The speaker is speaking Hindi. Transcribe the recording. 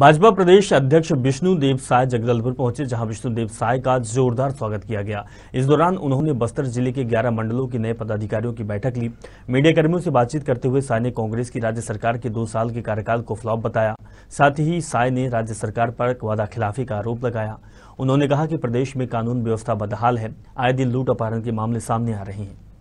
भाजपा प्रदेश अध्यक्ष विष्णुदेव साय जगदलपुर पहुंचे जहां विष्णुदेव साय का जोरदार स्वागत किया गया इस दौरान उन्होंने बस्तर जिले के 11 मंडलों के नए पदाधिकारियों की बैठक ली मीडिया कर्मियों से बातचीत करते हुए साय ने कांग्रेस की राज्य सरकार के दो साल के कार्यकाल को फ्लॉप बताया साथ ही साय ने राज्य सरकार पर वादाखिलाफी का आरोप लगाया उन्होंने कहा कि प्रदेश में कानून व्यवस्था बदहाल है आए दिन लूट अपहरण के मामले सामने आ रहे हैं